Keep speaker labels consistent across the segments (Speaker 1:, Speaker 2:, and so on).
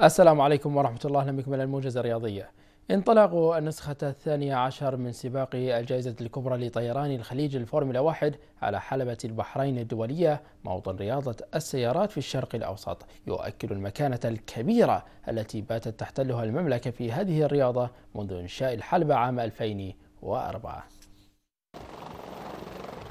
Speaker 1: السلام عليكم ورحمة الله أهلا بكم الموجز الرياضية انطلاق النسخة الثانية عشر من سباق الجائزة الكبرى لطيران الخليج الفورمولا واحد على حلبة البحرين الدولية موطن رياضة السيارات في الشرق الأوسط يؤكد المكانة الكبيرة التي باتت تحتلها المملكة في هذه الرياضة منذ إنشاء الحلبة عام 2004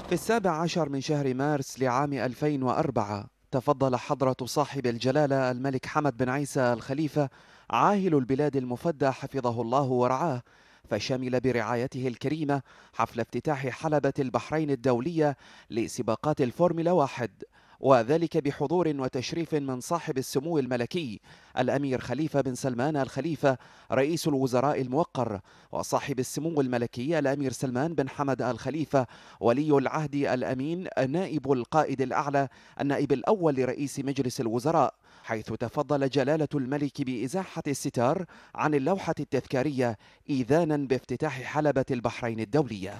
Speaker 2: في السابع عشر من شهر مارس لعام 2004 تفضل حضرة صاحب الجلالة الملك حمد بن عيسى الخليفة عاهل البلاد المفدى حفظه الله ورعاه فشمل برعايته الكريمة حفل افتتاح حلبة البحرين الدولية لسباقات الفورمولا واحد وذلك بحضور وتشريف من صاحب السمو الملكي الأمير خليفة بن سلمان الخليفة رئيس الوزراء الموقر وصاحب السمو الملكي الأمير سلمان بن حمد الخليفة ولي العهد الأمين نائب القائد الأعلى النائب الأول لرئيس مجلس الوزراء حيث تفضل جلالة الملك بإزاحة الستار عن اللوحة التذكارية إيذانا بافتتاح حلبة البحرين الدولية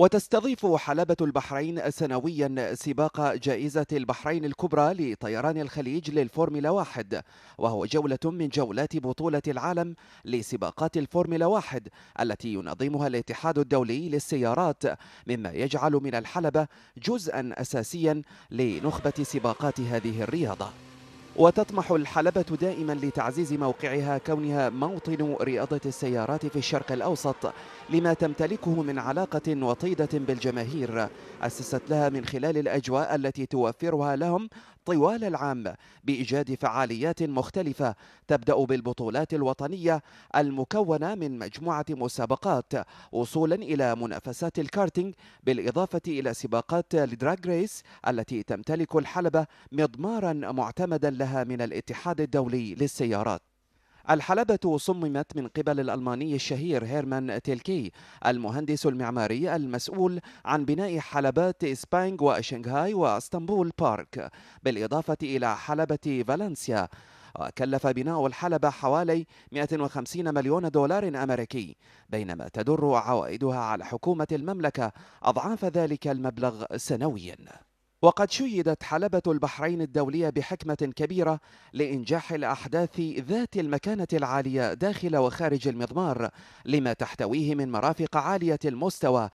Speaker 2: وتستضيف حلبة البحرين سنويا سباق جائزة البحرين الكبرى لطيران الخليج للفورمولا واحد وهو جولة من جولات بطولة العالم لسباقات الفورمولا واحد التي ينظمها الاتحاد الدولي للسيارات مما يجعل من الحلبة جزءا أساسيا لنخبة سباقات هذه الرياضة وتطمح الحلبة دائما لتعزيز موقعها كونها موطن رياضة السيارات في الشرق الأوسط لما تمتلكه من علاقة وطيدة بالجماهير أسست لها من خلال الأجواء التي توفرها لهم طوال العام بإيجاد فعاليات مختلفة تبدأ بالبطولات الوطنية المكونة من مجموعة مسابقات وصولا إلى منافسات الكارتينج بالإضافة إلى سباقات الدراج ريس التي تمتلك الحلبة مضمارا معتمدا لها من الاتحاد الدولي للسيارات الحلبة صممت من قبل الألماني الشهير هيرمان تيلكي المهندس المعماري المسؤول عن بناء حلبات إسبانج وشنغهاي واسطنبول بارك بالإضافة إلى حلبة فالنسيا وكلف بناء الحلبة حوالي 150 مليون دولار أمريكي بينما تدر عوائدها على حكومة المملكة أضعاف ذلك المبلغ سنوياً وقد شيدت حلبة البحرين الدولية بحكمة كبيرة لإنجاح الأحداث ذات المكانة العالية داخل وخارج المضمار لما تحتويه من مرافق عالية المستوى